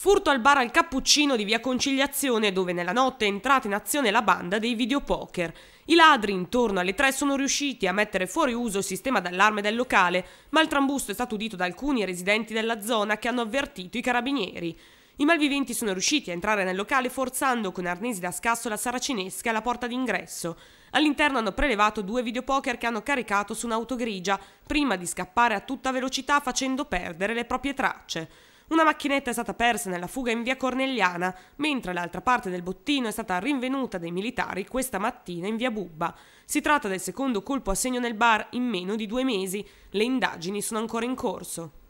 Furto al bar al Cappuccino di via Conciliazione, dove nella notte è entrata in azione la banda dei videopoker. I ladri, intorno alle tre, sono riusciti a mettere fuori uso il sistema d'allarme del locale, ma il trambusto è stato udito da alcuni residenti della zona che hanno avvertito i carabinieri. I malviventi sono riusciti a entrare nel locale forzando con arnesi da scasso la saracinesca alla porta d'ingresso. All'interno hanno prelevato due videopoker che hanno caricato su un'auto grigia, prima di scappare a tutta velocità facendo perdere le proprie tracce. Una macchinetta è stata persa nella fuga in via Corneliana, mentre l'altra parte del bottino è stata rinvenuta dai militari questa mattina in via Bubba. Si tratta del secondo colpo a segno nel bar in meno di due mesi. Le indagini sono ancora in corso.